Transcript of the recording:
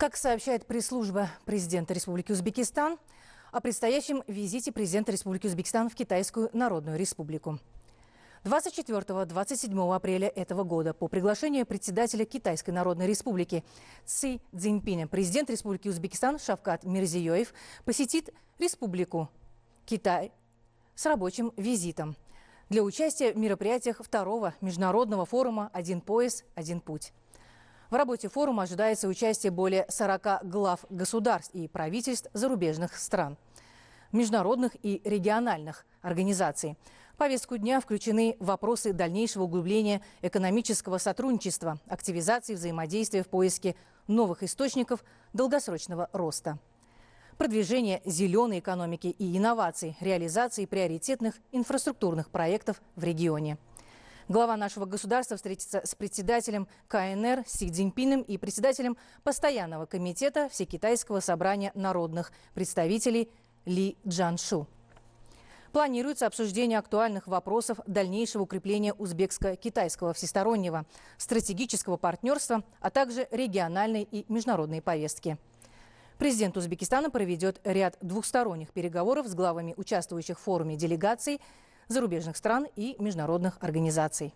Как сообщает пресс-служба президента Республики Узбекистан, о предстоящем визите президента Республики Узбекистан в Китайскую Народную Республику. 24-27 апреля этого года по приглашению председателя Китайской Народной Республики Ци Цзиньпиня президент Республики Узбекистан Шавкат Мирзиёев посетит Республику Китай с рабочим визитом для участия в мероприятиях второго международного форума «Один пояс, один путь». В работе форума ожидается участие более 40 глав государств и правительств зарубежных стран, международных и региональных организаций. В повестку дня включены вопросы дальнейшего углубления экономического сотрудничества, активизации взаимодействия в поиске новых источников долгосрочного роста продвижение зеленой экономики и инноваций, реализации приоритетных инфраструктурных проектов в регионе. Глава нашего государства встретится с председателем КНР Си Цзиньпином и председателем Постоянного комитета Всекитайского собрания народных представителей Ли Джаншу. Планируется обсуждение актуальных вопросов дальнейшего укрепления узбекско-китайского всестороннего стратегического партнерства, а также региональной и международной повестки. Президент Узбекистана проведет ряд двухсторонних переговоров с главами участвующих в форуме делегаций – зарубежных стран и международных организаций.